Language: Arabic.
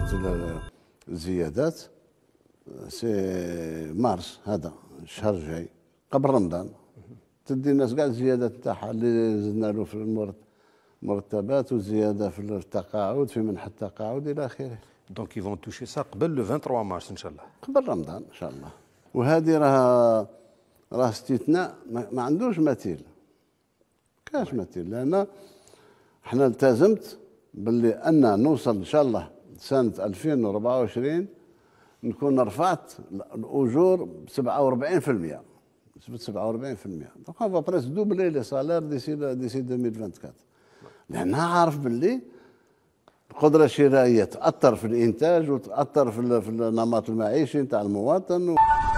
بدايه الزيادات سي مارس هذا الشهر الجاي قبل رمضان تدي الناس كاع الزيادات تاعها اللي زدنا له في المرتبات وزياده في التقاعد في منح التقاعد الى اخره دونك يفون توشي سا قبل لو 23 مارس ان شاء الله قبل رمضان ان شاء الله وهذه راها راه استثناء ما عندوش مثيل كاش مثيل لان احنا التزمت باللي ان نوصل ان شاء الله سنة 2024 نكون رفعت الأجور ب 47% نسبة 47% دونك اون بريس دوبلي لي سالار ديسي ديسي 2024 لأن عارف باللي القدرة الشرائية تأثر في الإنتاج وتأثر في النمط المعيشي نتاع المواطن و...